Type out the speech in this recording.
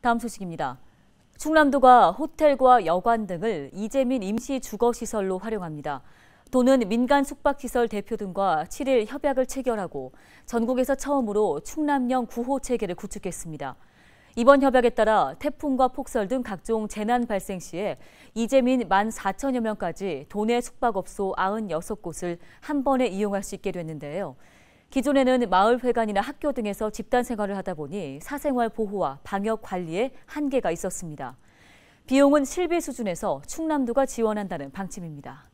다음 소식입니다. 충남도가 호텔과 여관 등을 이재민 임시 주거시설로 활용합니다. 도는 민간 숙박시설 대표 등과 7일 협약을 체결하고 전국에서 처음으로 충남형 구호 체계를 구축했습니다. 이번 협약에 따라 태풍과 폭설 등 각종 재난 발생 시에 이재민 1만 4천여 명까지 도내 숙박업소 96곳을 한 번에 이용할 수 있게 됐는데요. 기존에는 마을회관이나 학교 등에서 집단 생활을 하다 보니 사생활 보호와 방역 관리에 한계가 있었습니다. 비용은 실비 수준에서 충남도가 지원한다는 방침입니다.